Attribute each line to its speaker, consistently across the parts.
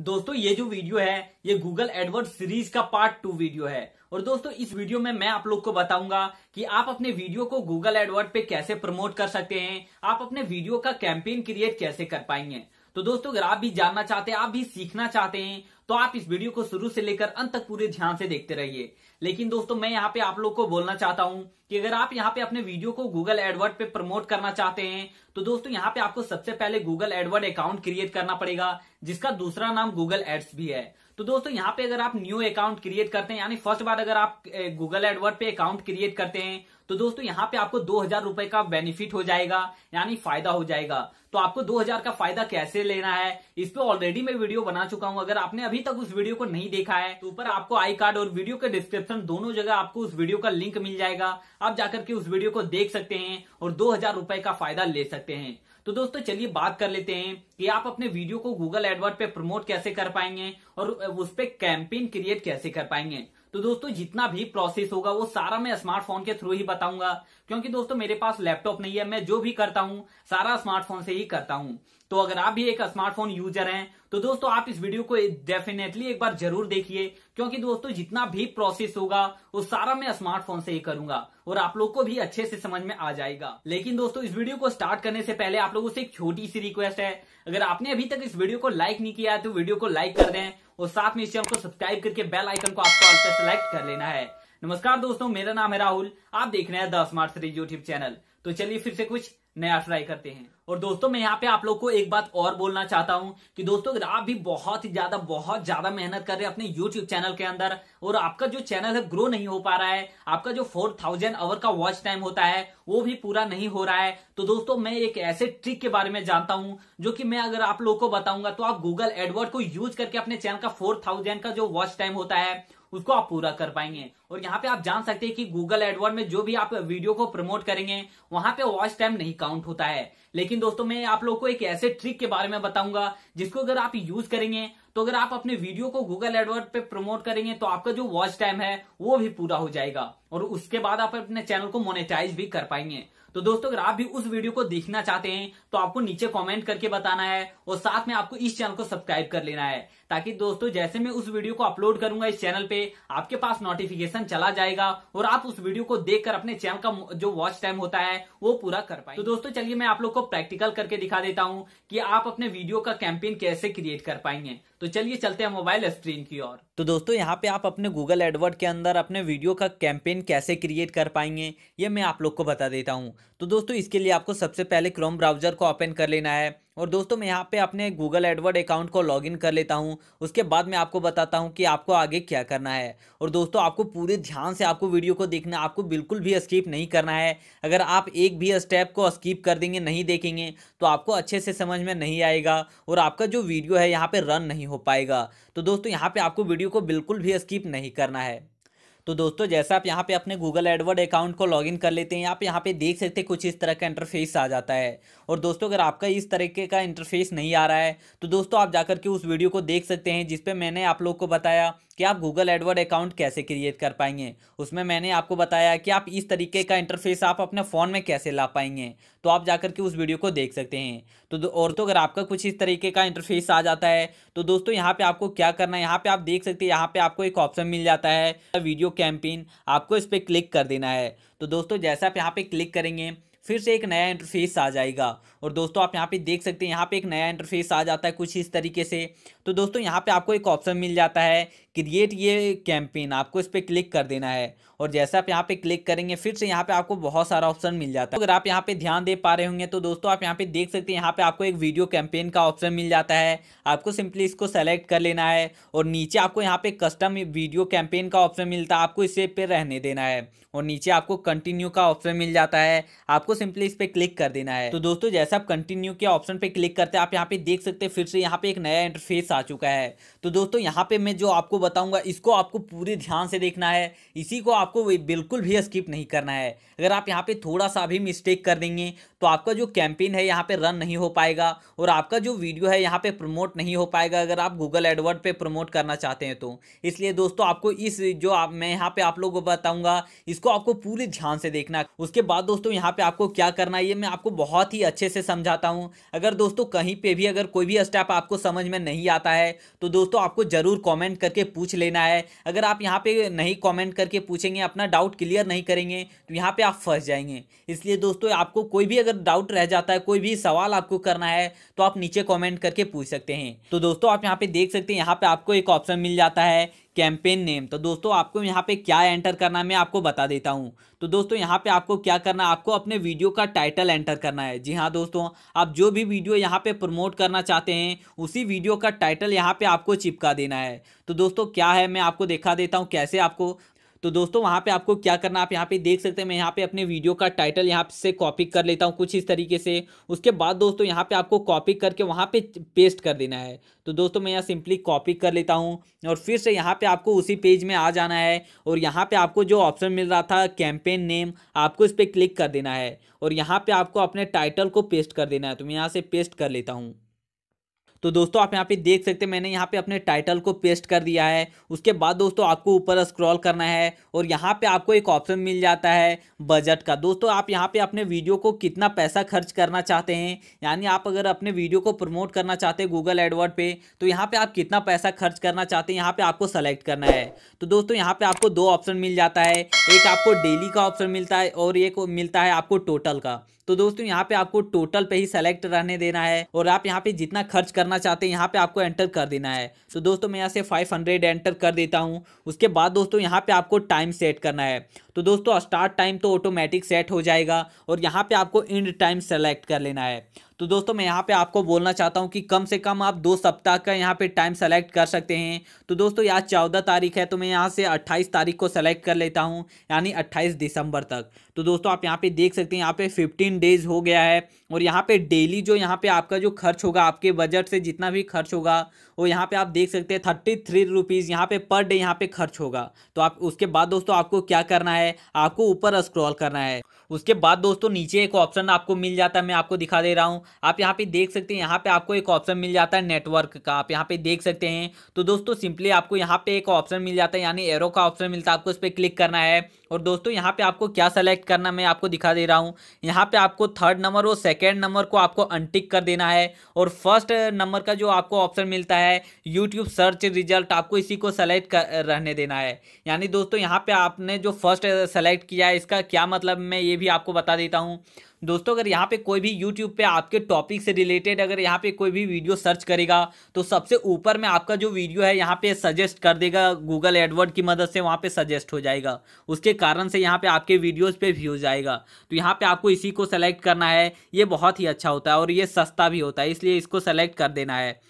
Speaker 1: दोस्तों ये जो वीडियो है ये गूगल एडवर्ड सीरीज का पार्ट टू वीडियो है और दोस्तों इस वीडियो में मैं आप लोग को बताऊंगा कि आप अपने वीडियो को गूगल एडवर्ड पे कैसे प्रमोट कर सकते हैं आप अपने वीडियो का कैंपेन क्रिएट कैसे कर पाएंगे तो दोस्तों अगर आप भी जानना चाहते हैं आप भी सीखना चाहते हैं तो आप इस वीडियो को शुरू से लेकर अंत तक पूरे ध्यान से देखते रहिए लेकिन दोस्तों मैं यहाँ पे आप लोग को बोलना चाहता हूँ कि अगर आप यहाँ पे अपने वीडियो को गूगल एडवर्ड पे प्रमोट करना चाहते हैं तो दोस्तों यहाँ पे आपको सबसे पहले गूगल एडवर्ड अकाउंट क्रिएट करना पड़ेगा जिसका दूसरा नाम गूगल एड्स भी है तो दोस्तों यहाँ पे अगर आप न्यू अकाउंट क्रिएट करते हैं यानी फर्स्ट बार अगर आप गूगल एडवर्ड पे अकाउंट क्रिएट करते हैं तो दोस्तों यहाँ पे आपको दो हजार रुपए का बेनिफिट हो जाएगा यानी फायदा हो जाएगा तो आपको दो हजार का फायदा कैसे लेना है इस पर ऑलरेडी मैं वीडियो बना चुका हूं अगर आपने अभी तक उस वीडियो को नहीं देखा है तो ऊपर आपको आई कार्ड और वीडियो के डिस्क्रिप्शन दोनों जगह आपको उस वीडियो का लिंक मिल जाएगा आप जाकर के उस वीडियो को देख सकते हैं और दो हजार रुपए का फायदा ले सकते हैं तो दोस्तों चलिए बात कर लेते हैं कि आप अपने वीडियो को गूगल एडवर्ड पे प्रमोट कैसे कर पाएंगे और उस पर कैंपेन क्रिएट कैसे कर पाएंगे तो दोस्तों जितना भी प्रोसेस होगा वो सारा मैं स्मार्टफोन के थ्रू ही बताऊंगा क्योंकि दोस्तों मेरे पास लैपटॉप नहीं है मैं जो भी करता हूँ सारा स्मार्टफोन से ही करता हूँ तो अगर आप भी एक स्मार्टफोन यूजर हैं तो दोस्तों आप इस वीडियो को डेफिनेटली एक बार जरूर देखिए क्योंकि दोस्तों जितना भी प्रोसेस होगा वो सारा मैं स्मार्टफोन से ही करूंगा और आप लोग को भी अच्छे से समझ में आ जाएगा लेकिन दोस्तों इस वीडियो को स्टार्ट करने से पहले आप लोगों से एक छोटी सी रिक्वेस्ट है अगर आपने अभी तक इस वीडियो को लाइक नहीं किया है तो वीडियो को लाइक कर दें और साथ में इस चैनल को सब्सक्राइब करके बेल आइकन को आपको सेलेक्ट कर लेना है नमस्कार दोस्तों मेरा नाम है राहुल आप देख रहे हैं the smart series YouTube channel तो चलिए फिर से कुछ नया ट्राई करते हैं और दोस्तों मैं यहाँ पे आप लोग को एक बात और बोलना चाहता हूँ कि दोस्तों अगर आप भी बहुत ही ज्यादा बहुत ज्यादा मेहनत कर रहे हैं अपने YouTube चैनल के अंदर और आपका जो चैनल है ग्रो नहीं हो पा रहा है आपका जो 4000 आवर का वॉच टाइम होता है वो भी पूरा नहीं हो रहा है तो दोस्तों मैं एक ऐसे ट्रिक के बारे में जानता हूँ जो की मैं अगर आप लोग को बताऊंगा तो आप गूगल एडवर्ड को यूज करके अपने चैनल का फोर का जो वॉच टाइम होता है उसको आप पूरा कर पाएंगे और यहाँ पे आप जान सकते हैं कि गूगल एडवर्ड में जो भी आप वीडियो को प्रमोट करेंगे वहां पे वॉच टाइम नहीं काउंट होता है लेकिन दोस्तों मैं आप लोग को एक ऐसे ट्रिक के बारे में बताऊंगा जिसको अगर आप यूज करेंगे तो अगर आप अपने वीडियो को गूगल एडवर्ड पे प्रमोट करेंगे तो आपका जो वॉच टाइम है वो भी पूरा हो जाएगा और उसके बाद आप अपने चैनल को मोनेटाइज भी कर पाएंगे तो दोस्तों अगर आप भी उस वीडियो को देखना चाहते हैं तो आपको नीचे कॉमेंट करके बताना है और साथ में आपको इस चैनल को सब्सक्राइब कर लेना है ताकि दोस्तों जैसे मैं उस वीडियो को अपलोड करूंगा इस चैनल पे आपके पास नोटिफिकेशन चला जाएगा और आप उस वीडियो को देखकर अपने चैनल का जो वॉच टाइम होता है वो पूरा कर पाए तो दोस्तों चलिए मैं आप लोग को प्रैक्टिकल करके दिखा देता हूँ कि आप अपने वीडियो का कैंपेन कैसे क्रिएट कर पाएंगे तो चलिए चलते हैं मोबाइल स्क्रीन की ओर तो दोस्तों यहाँ पे आप अपने गूगल एडवर्ड के अंदर अपने वीडियो का कैंपेन कैसे क्रिएट कर पाएंगे ये मैं आप लोग को बता देता हूँ तो दोस्तों इसके लिए आपको सबसे पहले क्रोम ब्राउज़र को ओपन कर लेना है और दोस्तों मैं यहाँ पे अपने गूगल एडवर्ड अकाउंट को लॉगिन कर लेता हूँ उसके बाद मैं आपको बताता हूँ कि आपको आगे क्या करना है और दोस्तों आपको पूरे ध्यान से आपको वीडियो को देखना आपको बिल्कुल भी स्किप नहीं करना है अगर आप एक भी स्टेप को स्किप कर देंगे नहीं देखेंगे तो आपको अच्छे से समझ में नहीं आएगा और आपका जो वीडियो है यहाँ पर रन नहीं हो पाएगा तो दोस्तों यहाँ पर आपको वीडियो को बिल्कुल भी स्किप नहीं करना है तो दोस्तों जैसा आप यहाँ पे अपने गूगल एडवर्ड अकाउंट को लॉगिन कर लेते हैं आप यहाँ पे देख सकते हैं कुछ इस तरह का इंटरफेस आ जाता है और दोस्तों अगर आपका इस तरीके का इंटरफेस नहीं आ रहा है तो दोस्तों आप जाकर के उस वीडियो को देख सकते हैं जिसपे मैंने आप लोग को बताया कि आप गूगल एडवर्ड अकाउंट कैसे क्रिएट कर पाएंगे उसमें मैंने आपको बताया कि आप इस तरीके का इंटरफेस आप अपने फ़ोन में कैसे ला पाएंगे तो आप जाकर के उस वीडियो को देख सकते हैं तो और तो अगर आपका कुछ इस तरीके का इंटरफेस आ जाता है तो दोस्तों यहाँ पे आपको क्या करना है यहाँ पे आप देख सकते हैं यहाँ पे आपको एक ऑप्शन मिल जाता है वीडियो कैंपेन आपको इस पर क्लिक कर देना है तो दोस्तों जैसे आप यहाँ पर क्लिक करेंगे फिर से एक नया इंटरफेस आ जाएगा और दोस्तों आप यहाँ पे देख सकते हैं यहाँ पे एक नया इंटरफेस आ जाता है कुछ इस तरीके से तो दोस्तों यहाँ पे आपको एक ऑप्शन मिल जाता है क्रिएट ये कैंपेन आपको इस पर क्लिक कर देना है और जैसे आप यहाँ पे क्लिक करेंगे फिर से यहाँ पे आपको बहुत सारा ऑप्शन मिल जाता है अगर आप यहाँ पे ध्यान दे पा रहे होंगे तो दोस्तों आप यहाँ पे देख सकते हैं यहाँ पे आपको एक वीडियो कैंपेन का ऑप्शन मिल जाता है आपको सिंपली इसको सेलेक्ट कर लेना है और नीचे आपको यहाँ पे कस्टम वीडियो कैंपेन का ऑप्शन मिलता है आपको इसे पे रहने देना है और नीचे आपको कंटिन्यू का ऑप्शन मिल जाता है आपको सिंपली इस पर क्लिक कर देना है तो दोस्तों जैसे आप कंटिन्यू के ऑप्शन पे क्लिक करते हैं आप यहाँ पे देख सकते हैं फिर से यहाँ पे एक नया इंटरफेस आ चुका है तो दोस्तों यहाँ पे मैं जो आपको बताऊँगा इसको आपको पूरे ध्यान से देखना है इसी को आपको बिल्कुल भी स्किप नहीं करना है अगर आप यहाँ पे थोड़ा सा भी मिस्टेक कर देंगे तो आपका जो कैंपेन है यहाँ पे रन नहीं हो पाएगा और आपका जो वीडियो है यहाँ पे प्रमोट नहीं हो पाएगा अगर आप गूगल एडवर्ड पे प्रमोट करना चाहते हैं तो इसलिए दोस्तों आपको इस जो आप मैं यहाँ पे आप लोगों को बताऊंगा इसको आपको पूरे ध्यान से देखना उसके बाद दोस्तों यहाँ पे आपको क्या करना है ये मैं आपको बहुत ही अच्छे से समझाता हूँ अगर दोस्तों कहीं पर भी अगर कोई भी स्टेप आपको समझ में नहीं आता आता है तो दोस्तों आपको ज़रूर कॉमेंट करके पूछ लेना है अगर आप यहाँ पर नहीं कॉमेंट करके पूछेंगे अपना डाउट क्लियर नहीं करेंगे तो यहाँ पर आप फंस जाएंगे इसलिए दोस्तों आपको कोई भी अगर डाउट रह जाता है कोई भी सवाल आपको करना है तो आप नीचे कॉमेंट करके पूछ सकते हैं तो दोस्तों आप यहाँ पे देख सकते हैं यहाँ पे आपको एक ऑप्शन मिल जाता है कैंपेन नेम तो दोस्तों आपको यहाँ पे क्या एंटर करना है मैं आपको बता देता हूँ तो दोस्तों यहाँ पे आपको क्या करना है आपको अपने वीडियो का टाइटल एंटर करना है जी हाँ दोस्तों आप जो भी वीडियो यहाँ पे प्रमोट करना चाहते हैं उसी वीडियो का टाइटल यहाँ पे आपको चिपका देना है तो दोस्तों क्या है मैं आपको दिखा देता हूँ कैसे आपको तो दोस्तों वहाँ पे आपको क्या करना आप यहाँ पे देख सकते हैं मैं यहाँ पे अपने वीडियो का टाइटल यहाँ से कॉपी कर लेता हूँ कुछ इस तरीके से उसके बाद दोस्तों यहाँ पे आपको कॉपी करके वहाँ पे पेस्ट कर देना है तो दोस्तों मैं यहाँ सिंपली कॉपी कर लेता हूँ और फिर से यहाँ पे आपको उसी पेज में आ जाना है और यहाँ पर आपको जो ऑप्शन मिल रहा था कैंपेन नेम आपको इस पर क्लिक कर देना है और यहाँ पर आपको अपने टाइटल को पेस्ट कर देना है तो मैं यहाँ से पेस्ट कर लेता हूँ तो दोस्तों आप यहाँ पे देख सकते हैं मैंने यहाँ पे अपने टाइटल को पेस्ट कर दिया है उसके बाद दोस्तों आपको ऊपर स्क्रॉल करना है और यहाँ पे आपको एक ऑप्शन मिल जाता है बजट का दोस्तों आप यहाँ पे अपने वीडियो को कितना पैसा खर्च करना चाहते हैं यानी आप अगर अपने वीडियो को प्रमोट करना चाहते हैं गूगल एडवर्ड पर तो यहाँ पर आप कितना पैसा खर्च करना चाहते हैं यहाँ पर आपको सेलेक्ट करना है तो दोस्तों यहाँ पर आपको दो ऑप्शन मिल जाता है एक आपको डेली का ऑप्शन मिलता है और एक मिलता है आपको टोटल का तो दोस्तों यहाँ पे आपको टोटल पे ही सेलेक्ट रहने देना है और आप यहाँ पे जितना खर्च करना करना चाहते हैं यहाँ पे आपको एंटर कर देना है तो दोस्तों मैं यहाँ से 500 एंटर कर देता हूँ उसके बाद दोस्तों यहाँ पे आपको टाइम सेट करना है तो दोस्तों स्टार्ट टाइम तो ऑटोमेटिक सेट हो जाएगा और यहाँ पे आपको इंड टाइम सेलेक्ट कर लेना है तो दोस्तों मैं यहाँ पे आपको बोलना चाहता हूँ कि कम से कम आप दो सप्ताह का यहाँ पे टाइम सेलेक्ट कर सकते हैं तो दोस्तों यहाँ चौदह तारीख है तो मैं यहाँ से अट्ठाईस तारीख को सेलेक्ट कर लेता हूँ यानी अट्ठाईस दिसंबर तक तो दोस्तों आप यहाँ पे देख सकते हैं यहाँ पे फिफ्टीन डेज हो गया है और यहाँ पे डेली जो यहाँ पे आपका जो खर्च होगा आपके बजट से जितना भी खर्च होगा वो यहाँ पे आप देख सकते हैं थर्टी थ्री रुपीज़ यहाँ पे पर डे यहाँ पे खर्च होगा तो आप उसके बाद दोस्तों आपको क्या करना है आपको ऊपर स्क्रॉल करना है उसके बाद दोस्तों नीचे एक ऑप्शन आपको मिल जाता है मैं आपको दिखा दे रहा हूँ आप यहाँ पे देख सकते हैं यहाँ पे आपको एक ऑप्शन मिल जाता है नेटवर्क का आप यहाँ पे देख सकते हैं तो दोस्तों सिंपली आपको यहाँ पे एक ऑप्शन मिल जाता है यानी एरो का ऑप्शन मिलता है आपको इस पर क्लिक करना है और दोस्तों यहाँ पे आपको क्या सेलेक्ट करना मैं आपको दिखा दे रहा हूँ यहाँ पे आपको थर्ड नंबर और सेकेंड नंबर को आपको अनटिक कर देना है और फर्स्ट नंबर का जो आपको ऑप्शन मिलता है यूट्यूब सर्च रिजल्ट आपको इसी को सेलेक्ट कर रहने देना है यानी दोस्तों यहाँ पर आपने जो फर्स्ट सेलेक्ट किया है इसका क्या मतलब मैं ये भी आपको बता देता हूँ दोस्तों अगर यहाँ पे कोई भी यूट्यूब पे आपके टॉपिक से रिलेटेड अगर यहाँ पे कोई भी वीडियो सर्च करेगा तो सबसे ऊपर में आपका जो वीडियो है यहाँ पे सजेस्ट कर देगा गूगल एडवर्ड की मदद से वहाँ पे सजेस्ट हो जाएगा उसके कारण से यहाँ पे आपके वीडियोज़ पे व्यूज जाएगा तो यहाँ पे आपको इसी को सेलेक्ट करना है ये बहुत ही अच्छा होता है और ये सस्ता भी होता है इसलिए इसको सेलेक्ट कर देना है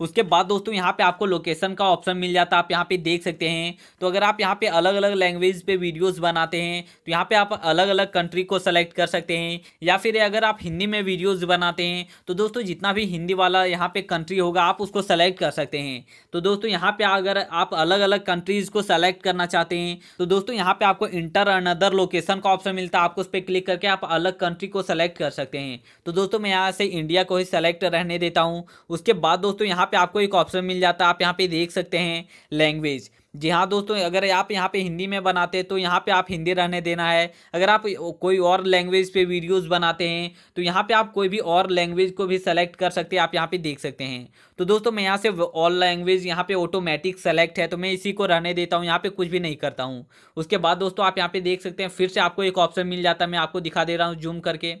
Speaker 1: उसके बाद दोस्तों यहाँ पे आपको लोकेशन का ऑप्शन मिल जाता है आप यहाँ पे देख सकते हैं तो अगर आप यहाँ पे अलग अलग लैंग्वेज पे वीडियोस बनाते हैं तो यहाँ पे आप अलग अलग कंट्री को सेलेक्ट कर सकते हैं या फिर अगर आप हिंदी में वीडियोज़ बनाते हैं तो दोस्तों जितना भी हिंदी वाला यहाँ पर कंट्री होगा आप उसको सेलेक्ट कर सकते हैं तो दोस्तों यहाँ पर अगर आप अलग अलग कंट्रीज़ को सेलेक्ट करना चाहते हैं तो दोस्तों यहाँ पर आपको इंटर अनदर लोकेशन का ऑप्शन मिलता है आपको उस पर क्लिक करके आप अलग कंट्री को सेलेक्ट कर सकते हैं तो दोस्तों मैं यहाँ से इंडिया को ही सेलेक्ट रहने देता हूँ उसके बाद दोस्तों यहाँ पे आपको एक ऑप्शन मिल जाता है आप यहाँ पे देख सकते हैं लैंग्वेज जी हाँ दोस्तों अगर आप यहाँ पे हिंदी में बनाते हैं तो यहाँ पे आप हिंदी रहने देना है अगर आप कोई और लैंग्वेज पे वीडियोस बनाते हैं तो यहाँ पे आप कोई भी और लैंग्वेज को भी सेलेक्ट कर सकते हैं आप यहाँ पे देख सकते हैं तो दोस्तों मैं यहाँ से ऑल लैंग्वेज यहाँ पे ऑटोमेटिक सेलेक्ट है तो मैं इसी को रहने देता हूँ यहाँ पर कुछ भी नहीं करता हूँ उसके बाद दोस्तों आप यहाँ पर देख सकते हैं फिर से आपको एक ऑप्शन मिल जाता है मैं आपको दिखा दे रहा हूँ जूम करके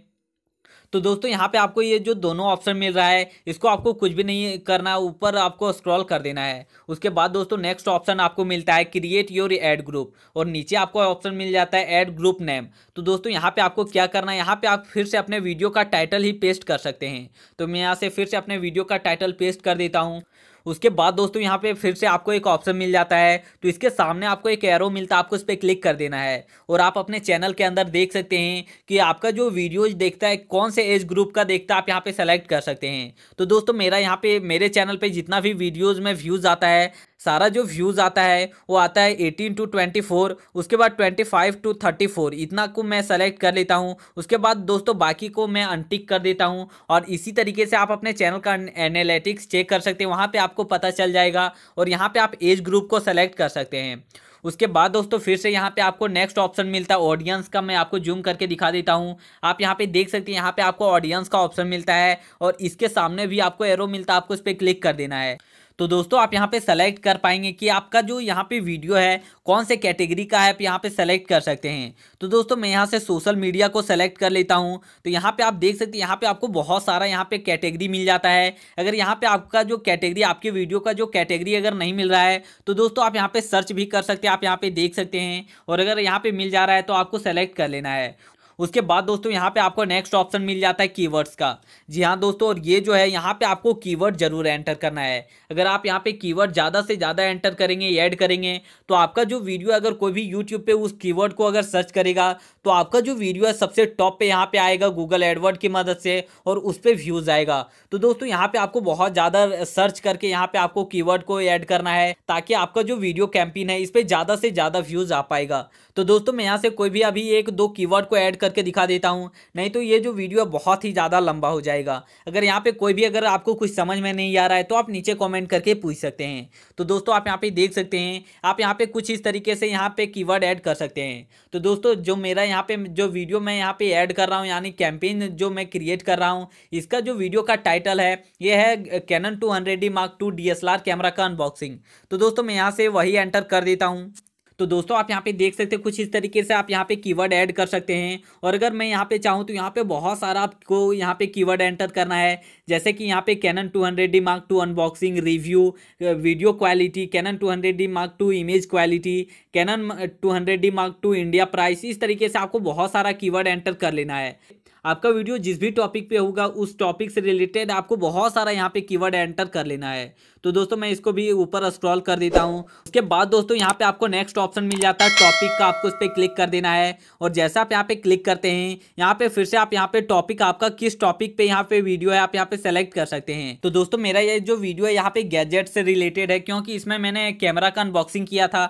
Speaker 1: तो दोस्तों यहाँ पे आपको ये जो दोनों ऑप्शन मिल रहा है इसको आपको कुछ भी नहीं करना है ऊपर आपको स्क्रॉल कर देना है उसके बाद दोस्तों नेक्स्ट ऑप्शन आपको मिलता है क्रिएट योर एड ग्रुप और नीचे आपको ऑप्शन मिल जाता है एड ग्रुप नेम तो दोस्तों यहाँ पे आपको क्या करना है यहाँ पे आप फिर से अपने वीडियो का टाइटल ही पेस्ट कर सकते हैं तो मैं यहाँ से फिर से अपने वीडियो का टाइटल पेस्ट कर देता हूँ उसके बाद दोस्तों यहाँ पे फिर से आपको एक ऑप्शन मिल जाता है तो इसके सामने आपको एक एरो मिलता है आपको इस पर क्लिक कर देना है और आप अपने चैनल के अंदर देख सकते हैं कि आपका जो वीडियोज देखता है कौन से एज ग्रुप का देखता है आप यहाँ पे सेलेक्ट कर सकते हैं तो दोस्तों मेरा यहाँ पे मेरे चैनल पर जितना भी वीडियोज़ में व्यूज़ आता है सारा जो व्यूज़ आता है वो आता है एटीन टू ट्वेंटी फोर उसके बाद twenty five to thirty four इतना को मैं सेलेक्ट कर लेता हूँ उसके बाद दोस्तों बाकी को मैं अनटिक कर देता हूँ और इसी तरीके से आप अपने चैनल का एनालिटिक्स चेक कर सकते हैं वहाँ पर आपको पता चल जाएगा और यहाँ पर आप एज ग्रुप को सेलेक्ट कर सकते हैं उसके बाद दोस्तों फिर से यहाँ पे आपको नेक्स्ट ऑप्शन मिलता है ऑडियंस का मैं आपको जूम करके दिखा देता हूँ आप यहाँ पे देख सकते हैं यहाँ पे आपको ऑडियंस का ऑप्शन मिलता है और इसके सामने भी आपको एरो मिलता है आपको इस पर क्लिक कर देना है तो दोस्तों आप यहाँ पे सेलेक्ट कर पाएंगे कि आपका जो यहाँ पे वीडियो है कौन से कैटेगरी का है आप यहाँ पे सेलेक्ट कर सकते हैं तो दोस्तों मैं यहाँ से सोशल मीडिया को सेलेक्ट कर लेता हूँ तो यहाँ पे आप देख सकते हैं यहाँ पे आपको बहुत सारा यहाँ पे कैटेगरी मिल जाता है अगर यहाँ पे आपका जो कैटेगरी आपके वीडियो का जो कैटेगरी अगर नहीं मिल रहा है तो दोस्तों आप यहाँ पे सर्च भी कर सकते हैं आप यहाँ पे देख सकते हैं और अगर यहाँ पे मिल जा रहा है तो आपको सेलेक्ट कर लेना है उसके बाद दोस्तों यहाँ पे आपको नेक्स्ट ऑप्शन मिल जाता है कीवर्ड्स का जी हाँ दोस्तों और ये जो है यहाँ पे आपको कीवर्ड जरूर एंटर करना है अगर आप यहाँ पे कीवर्ड ज़्यादा से ज़्यादा एंटर करेंगे ऐड करेंगे तो आपका जो वीडियो अगर कोई भी यूट्यूब पर उस कीवर्ड को अगर सर्च करेगा तो आपका जो वीडियो है सबसे टॉप पर यहाँ पर आएगा गूगल एडवर्ड की मदद से और उस पर व्यूज़ आएगा तो दोस्तों यहाँ पर आपको बहुत ज़्यादा सर्च करके यहाँ पर आपको कीवर्ड को ऐड करना है ताकि आपका जो वीडियो कैंपिन है इस पर ज़्यादा से ज़्यादा व्यूज़ आ पाएगा तो दोस्तों मैं यहाँ से कोई भी अभी एक दो कीवर्ड को ऐड करके दिखा देता हूँ नहीं तो ये जो वीडियो है बहुत ही ज़्यादा लंबा हो जाएगा अगर यहाँ पे कोई भी अगर आपको कुछ समझ में नहीं आ रहा है तो आप नीचे कॉमेंट करके पूछ सकते हैं तो दोस्तों आप यहाँ पर देख सकते हैं आप यहाँ पर कुछ इस तरीके से यहाँ पर कीवर्ड ऐड कर सकते हैं तो दोस्तों जो मेरा यहाँ पर जो वीडियो मैं यहाँ पर ऐड कर रहा हूँ यानी कैंपेन जो मैं क्रिएट कर रहा हूँ इसका जो वीडियो का टाइटल है ये है Canon two hundred D mark two D camera का अनबॉक्सिंग तो दोस्तों मैं यहाँ से वही एंटर कर देता हूँ तो दोस्तों आप यहाँ पे देख सकते हैं कुछ इस तरीके से आप यहाँ पे कीवर्ड ऐड कर सकते हैं और अगर मैं यहाँ पे चाहूँ तो यहाँ पे बहुत सारा आपको यहाँ पे कीवर्ड एंटर करना है जैसे कि यहाँ पे Canon two hundred D mark two unboxing review video quality Canon two hundred D mark two image quality Canon two hundred D mark two India price इस तरीके से आपको बहुत सारा कीवर्ड एंटर कर लेना है आपका वीडियो जिस भी टॉपिक पे होगा उस टॉपिक से रिलेटेड आपको बहुत सारा यहाँ पे कीवर्ड एंटर कर लेना है तो दोस्तों मैं इसको भी ऊपर स्क्रॉल कर देता हूँ उसके बाद दोस्तों यहाँ पे आपको नेक्स्ट ऑप्शन मिल जाता है टॉपिक का आपको उस पर क्लिक कर देना है और जैसा आप यहाँ पे क्लिक करते हैं यहाँ पे फिर से आप यहाँ पे टॉपिक आपका किस टॉपिक पे यहाँ पे वीडियो है आप यहाँ पे सेलेक्ट कर सकते हैं तो दोस्तों मेरा ये जो वीडियो है यहाँ पे गैजेट से रिलेटेड है क्योंकि इसमें मैंने कैमरा का अनबॉक्सिंग किया था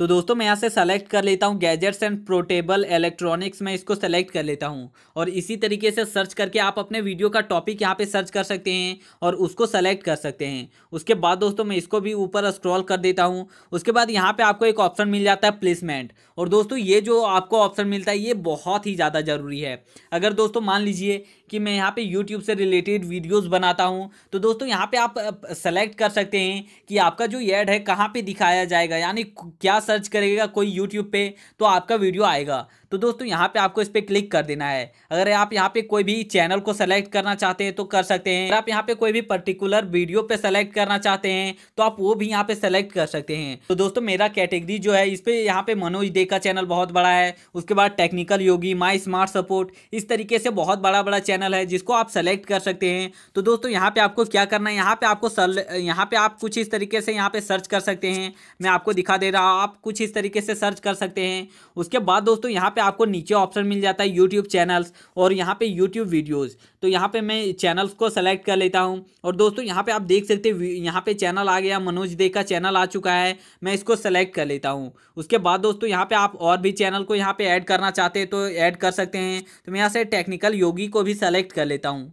Speaker 1: तो दोस्तों मैं यहाँ से सेलेक्ट कर लेता हूँ गैजेट्स एंड प्रोटेबल इलेक्ट्रॉनिक्स में इसको सेलेक्ट कर लेता हूँ और इसी तरीके से सर्च करके आप अपने वीडियो का टॉपिक यहाँ पे सर्च कर सकते हैं और उसको सेलेक्ट कर सकते हैं उसके बाद दोस्तों मैं इसको भी ऊपर स्क्रॉल कर देता हूँ उसके बाद यहाँ पर आपको एक ऑप्शन मिल जाता है प्लेसमेंट और दोस्तों ये जो आपको ऑप्शन मिलता है ये बहुत ही ज़्यादा ज़रूरी है अगर दोस्तों मान लीजिए कि मैं यहाँ पे यूट्यूब से रिलेटेड वीडियोस बनाता हूँ तो दोस्तों यहाँ पे आप सेलेक्ट कर सकते हैं कि आपका जो ऐड है कहाँ पे दिखाया जाएगा यानी क्या सर्च करेगा कोई यूट्यूब पे तो आपका वीडियो आएगा तो दोस्तों यहाँ पे आपको इस पर क्लिक कर देना है अगर आप यहाँ पे कोई भी चैनल को सेलेक्ट करना चाहते हैं तो कर सकते हैं अगर आप यहाँ पे कोई भी पर्टिकुलर वीडियो पे सेलेक्ट करना चाहते हैं तो आप वो भी यहाँ पे सेलेक्ट कर सकते हैं तो दोस्तों मेरा कैटेगरी जो है इस पर यहाँ पे मनोज दे का चैनल बहुत बड़ा है उसके बाद Technical Yogi My Smart Support इस तरीके से बहुत बड़ा बड़ा चैनल चैनल है जिसको आप सेलेक्ट कर सकते हैं तो दोस्तों यहाँ पे आपको क्या करना है यहाँ पे आपको सल यहाँ पे आप कुछ इस तरीके से यहाँ पे सर्च कर सकते हैं मैं आपको दिखा दे रहा हूँ आप कुछ इस तरीके से सर्च कर सकते हैं उसके बाद दोस्तों यहाँ पे आपको नीचे ऑप्शन मिल जाता है यूट्यूब चैनल्स और यहाँ पे यूट्यूब वीडियोज़ तो यहाँ पे मैं चैनल्स को सेलेक्ट कर लेता हूँ और दोस्तों यहाँ पे आप देख सकते हैं यहाँ पे चैनल आ गया मनोज दे का चैनल आ चुका है मैं इसको सेलेक्ट कर लेता हूँ उसके बाद दोस्तों यहाँ पे आप और भी चैनल को यहाँ पे ऐड करना चाहते हैं तो ऐड कर सकते हैं तो मैं यहाँ से टेक्निकल योगी को भी सेलेक्ट सेलेक्ट कर लेता हूँ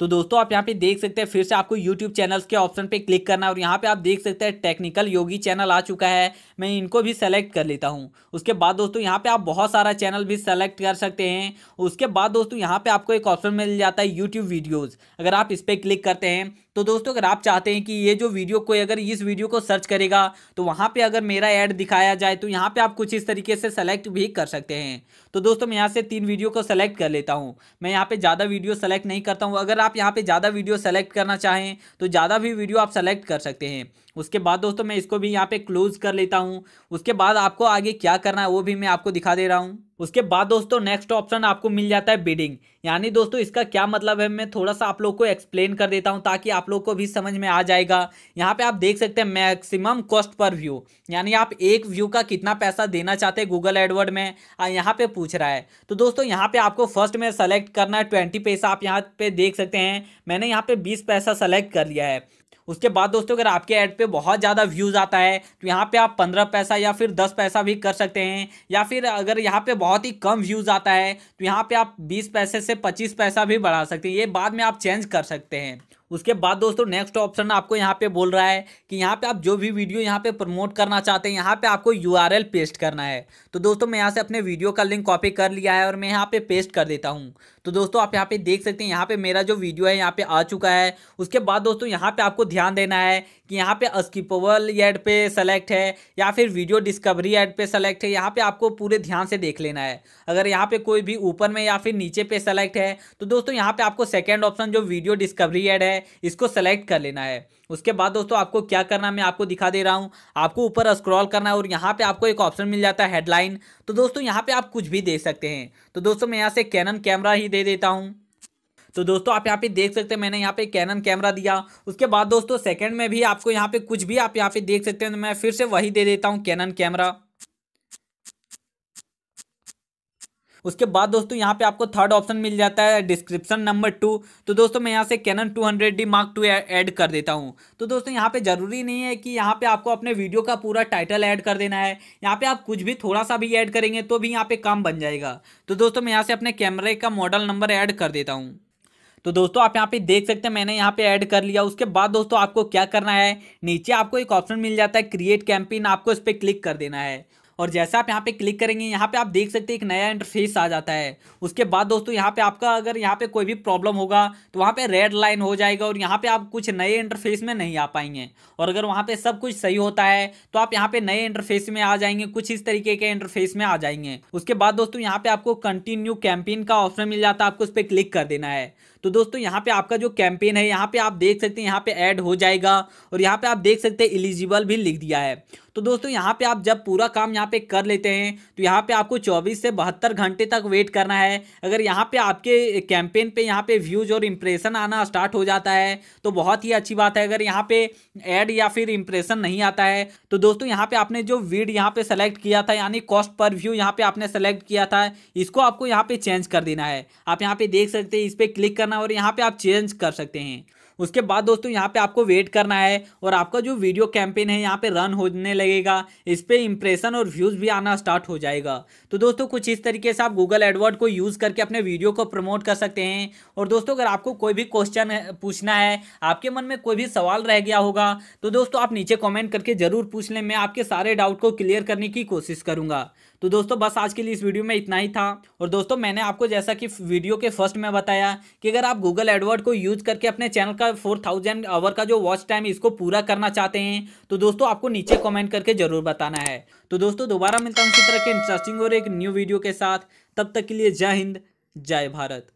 Speaker 1: तो दोस्तों आप यहाँ पे देख सकते हैं फिर से आपको यूट्यूब चैनल्स के ऑप्शन पे क्लिक करना है और यहाँ पे आप देख सकते हैं टेक्निकल योगी चैनल आ चुका है मैं इनको भी सेलेक्ट कर लेता हूँ उसके बाद दोस्तों यहाँ पे आप बहुत सारा चैनल भी सेलेक्ट कर सकते हैं उसके बाद दोस्तों यहाँ पर आपको एक ऑप्शन मिल जाता है यूट्यूब वीडियोज़ अगर आप इस पर क्लिक करते हैं तो दोस्तों अगर आप चाहते हैं कि ये जो वीडियो कोई अगर इस वीडियो को सर्च करेगा तो वहाँ पर अगर मेरा ऐड दिखाया जाए तो यहाँ पर आप कुछ इस तरीके से सेलेक्ट भी कर सकते हैं तो दोस्तों मैं यहाँ से तीन वीडियो को सेलेक्ट कर लेता हूँ मैं यहाँ पर ज़्यादा वीडियो सेलेक्ट नहीं करता हूँ अगर आप यहाँ पर ज़्यादा वीडियो सेलेक्ट करना चाहें तो ज़्यादा भी वीडियो आप सेलेक्ट कर सकते हैं उसके बाद दोस्तों मैं इसको भी यहाँ पे क्लोज कर लेता हूँ उसके बाद आपको आगे क्या करना है वो भी मैं आपको दिखा दे रहा हूँ उसके बाद दोस्तों नेक्स्ट ऑप्शन आपको मिल जाता है बिडिंग यानी दोस्तों इसका क्या मतलब है मैं थोड़ा सा आप लोग को एक्सप्लेन कर देता हूं ताकि आप लोग को भी समझ में आ जाएगा यहाँ पे आप देख सकते हैं मैक्सिमम कॉस्ट पर व्यू यानी आप एक व्यू का कितना पैसा देना चाहते हैं गूगल एडवर्ड में यहाँ पे पूछ रहा है तो दोस्तों यहाँ पर आपको फर्स्ट में सेलेक्ट करना है ट्वेंटी पैसा आप यहाँ पर देख सकते हैं मैंने यहाँ पर बीस पैसा सेलेक्ट कर लिया है उसके बाद दोस्तों अगर आपके ऐड पे बहुत ज़्यादा व्यूज़ आता है तो यहाँ पे आप पंद्रह पैसा या फिर दस पैसा भी कर सकते हैं या फिर अगर यहाँ पे बहुत ही कम व्यूज़ आता है तो यहाँ पे आप बीस पैसे से पच्चीस पैसा भी बढ़ा सकते हैं ये बाद में आप चेंज कर सकते हैं उसके बाद दोस्तों नेक्स्ट ऑप्शन आपको यहाँ पे बोल रहा है कि यहाँ पे आप जो भी वीडियो यहाँ पे प्रमोट करना चाहते हैं यहाँ पे आपको यूआरएल पेस्ट करना है तो दोस्तों मैं यहाँ से अपने वीडियो का लिंक कॉपी कर लिया है और मैं यहाँ पे पेस्ट कर देता हूँ तो दोस्तों आप यहाँ पे देख सकते हैं यहाँ पे मेरा जो वीडियो है यहाँ पे आ चुका है उसके बाद दोस्तों यहाँ पे आपको ध्यान देना है कि यहाँ पे स्कीपोवल एड पे सेलेक्ट है या फिर वीडियो डिस्कवरी एड पे सेलेक्ट है यहाँ पे आपको पूरे ध्यान से देख लेना है अगर यहाँ पे कोई भी ऊपर में या फिर नीचे पे सेलेक्ट है तो दोस्तों यहाँ पे आपको सेकेंड ऑप्शन जो वीडियो डिस्कवरी एड है इसको सेलेक्ट कर लेना है उसके बाद दोस्तों आपको क्या करना है मैं आपको दिखा दे रहा हूँ आपको ऊपर स्क्रॉल करना है और यहाँ पे आपको एक ऑप्शन मिल जाता है हेडलाइन तो दोस्तों यहाँ पे आप कुछ भी दे सकते हैं तो दोस्तों मैं यहाँ से कैनन कैमरा ही दे देता हूँ तो दोस्तों आप यहाँ पे देख सकते हैं मैंने यहाँ पे कैनन कैमरा दिया उसके बाद दोस्तों सेकंड में भी आपको यहाँ पे कुछ भी आप यहाँ पे देख सकते हैं तो मैं फिर से वही दे देता हूँ कैनन कैमरा उसके बाद दोस्तों यहाँ पे आपको थर्ड ऑप्शन मिल जाता है डिस्क्रिप्शन नंबर टू तो दोस्तों मैं यहाँ से Canon two hundred D mark two add कर देता हूँ तो दोस्तों यहाँ पे ज़रूरी नहीं है कि यहाँ पे आपको अपने वीडियो का पूरा टाइटल ऐड कर देना है यहाँ पे आप कुछ भी थोड़ा सा भी ऐड करेंगे तो भी यहाँ पे काम बन जाएगा तो दोस्तों मैं यहाँ से अपने कैमरे का मॉडल नंबर ऐड कर देता हूँ तो दोस्तों आप यहाँ पे देख सकते हैं मैंने यहाँ पे ऐड कर लिया उसके बाद दोस्तों आपको क्या करना है नीचे आपको एक ऑप्शन मिल जाता है क्रिएट कैंपेन आपको इस पर क्लिक कर देना है और जैसा आप यहाँ पे क्लिक करेंगे यहाँ पे आप देख सकते हैं एक नया इंटरफेस आ जाता है उसके बाद दोस्तों यहाँ पे आपका अगर यहाँ पे कोई भी प्रॉब्लम होगा तो वहाँ पे रेड लाइन हो जाएगा और यहाँ पे आप कुछ नए इंटरफेस में नहीं आ पाएंगे और अगर वहाँ पे सब कुछ सही होता है तो आप यहाँ पे नए इंटरफेस में आ जाएंगे कुछ इस तरीके के इंटरफेस में आ जाएंगे उसके बाद दोस्तों यहाँ पे आपको कंटिन्यू कैंपेन का ऑप्शन मिल जाता है आपको उस पर क्लिक कर देना है तो दोस्तों यहाँ पे आपका जो कैंपेन है यहाँ पे आप देख सकते हैं यहाँ पे ऐड हो जाएगा और यहाँ पे आप देख सकते हैं एलिजिबल भी लिख दिया है तो दोस्तों यहाँ पे आप जब पूरा काम यहाँ पे कर लेते हैं तो यहाँ पे आपको 24 से बहत्तर घंटे तक वेट करना है अगर यहाँ पे आपके कैंपेन पे यहाँ पे व्यूज़ और इम्प्रेशन आना स्टार्ट हो जाता है तो बहुत ही अच्छी बात है अगर यहाँ पे ऐड या फिर इम्प्रेशन नहीं आता है तो दोस्तों यहाँ पे आपने जो वीड यहाँ पे सेलेक्ट किया था यानी कॉस्ट पर व्यू यहाँ पे आपने सेलेक्ट किया था इसको आपको यहाँ पे चेंज कर देना है आप यहाँ पे देख सकते हैं इस पर क्लिक कर करना है और यहाँ पे आप चेंज कर सकते हैं उसके बाद दोस्तों यहाँ पे आपको वेट करना है और आपका जो वीडियो कैंपेन है यहाँ पे रन होने लगेगा इस पर इम्प्रेशन और व्यूज़ भी आना स्टार्ट हो जाएगा तो दोस्तों कुछ इस तरीके से आप गूगल एडवर्ड को यूज़ करके अपने वीडियो को प्रमोट कर सकते हैं और दोस्तों अगर आपको कोई भी क्वेश्चन पूछना है आपके मन में कोई भी सवाल रह गया होगा तो दोस्तों आप नीचे कॉमेंट करके ज़रूर पूछ लें मैं आपके सारे डाउट को क्लियर करने की कोशिश करूँगा तो दोस्तों बस आज के लिए इस वीडियो में इतना ही था और दोस्तों मैंने आपको जैसा कि वीडियो के फर्स्ट में बताया कि अगर आप गूगल एडवर्ड को यूज करके अपने चैनल का फोर थाउजेंड आवर का जो वॉच टाइम इसको पूरा करना चाहते हैं तो दोस्तों आपको नीचे कॉमेंट करके जरूर बताना है तो दोस्तों दोबारा मिलता हूँ इसी तरह के इंटरेस्टिंग और एक न्यू वीडियो के साथ तब तक के लिए जय हिंद जय भारत